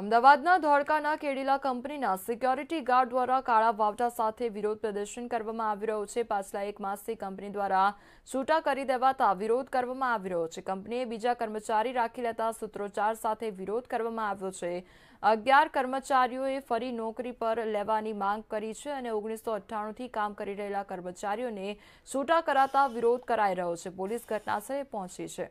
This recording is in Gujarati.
અમદાવાદના ધોળકાના કેડીલા કંપનીના સિક્યોરિટી ગાર્ડ દ્વારા કાળા વાવટા સાથે વિરોધ પ્રદર્શન કરવામાં આવી રહ્યો છે પાછલા એક માસથી કંપની દ્વારા છૂટા કરી દેવાતા વિરોધ કરવામાં આવી રહ્યો છે કંપનીએ બીજા કર્મચારી રાખી લેતા સૂત્રોચ્ચાર સાથે વિરોધ કરવામાં આવ્યો છે અગિયાર કર્મચારીઓએ ફરી નોકરી પર લેવાની માંગ કરી છે અને ઓગણીસો અઠ્ઠાણુંથી કામ કરી રહેલા કર્મચારીઓને છૂટા કરાતા વિરોધ કરાઈ રહ્યો છે પોલીસ ઘટનાસ્થળે પહોંચી છે